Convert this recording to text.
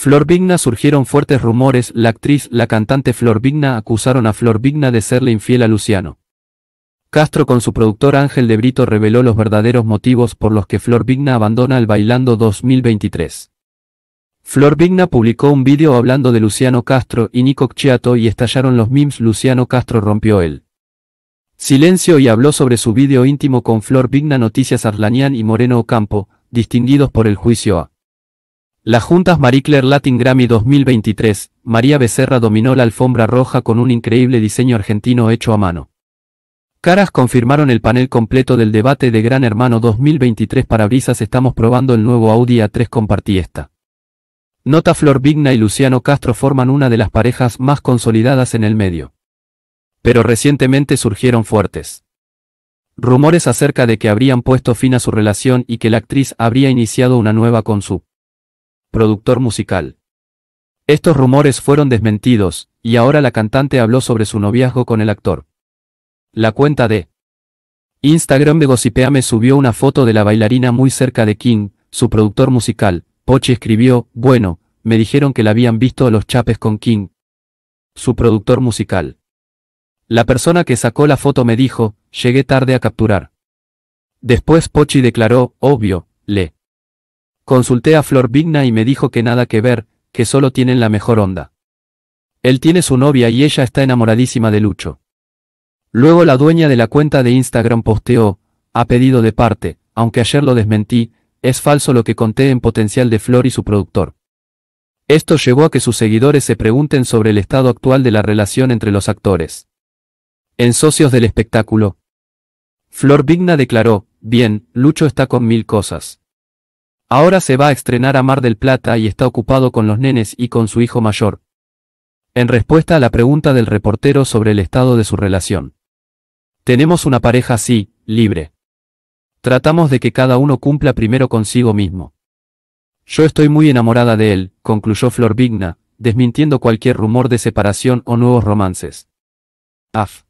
Flor Vigna surgieron fuertes rumores, la actriz, la cantante Flor Vigna acusaron a Flor Vigna de serle infiel a Luciano. Castro con su productor Ángel de Brito reveló los verdaderos motivos por los que Flor Vigna abandona el Bailando 2023. Flor Vigna publicó un vídeo hablando de Luciano Castro y Nico Chiato y estallaron los memes Luciano Castro rompió el silencio y habló sobre su vídeo íntimo con Flor Vigna Noticias Arlanian y Moreno Ocampo, distinguidos por el juicio A. La juntas Marie Latin Grammy 2023, María Becerra dominó la alfombra roja con un increíble diseño argentino hecho a mano. Caras confirmaron el panel completo del debate de Gran Hermano 2023 Parabrisas Estamos probando el nuevo Audi A3 Compartí esta. Nota Flor Vigna y Luciano Castro forman una de las parejas más consolidadas en el medio. Pero recientemente surgieron fuertes rumores acerca de que habrían puesto fin a su relación y que la actriz habría iniciado una nueva con su productor musical. Estos rumores fueron desmentidos, y ahora la cantante habló sobre su noviazgo con el actor. La cuenta de Instagram de me subió una foto de la bailarina muy cerca de King, su productor musical. Pochi escribió, bueno, me dijeron que la habían visto a los chapes con King. Su productor musical. La persona que sacó la foto me dijo, llegué tarde a capturar. Después Pochi declaró, obvio, le. Consulté a Flor Vigna y me dijo que nada que ver, que solo tienen la mejor onda. Él tiene su novia y ella está enamoradísima de Lucho. Luego la dueña de la cuenta de Instagram posteó, ha pedido de parte, aunque ayer lo desmentí, es falso lo que conté en potencial de Flor y su productor. Esto llevó a que sus seguidores se pregunten sobre el estado actual de la relación entre los actores. En Socios del Espectáculo. Flor Vigna declaró, bien, Lucho está con mil cosas. Ahora se va a estrenar a Mar del Plata y está ocupado con los nenes y con su hijo mayor. En respuesta a la pregunta del reportero sobre el estado de su relación. Tenemos una pareja así, libre. Tratamos de que cada uno cumpla primero consigo mismo. Yo estoy muy enamorada de él, concluyó Flor Vigna, desmintiendo cualquier rumor de separación o nuevos romances. Af.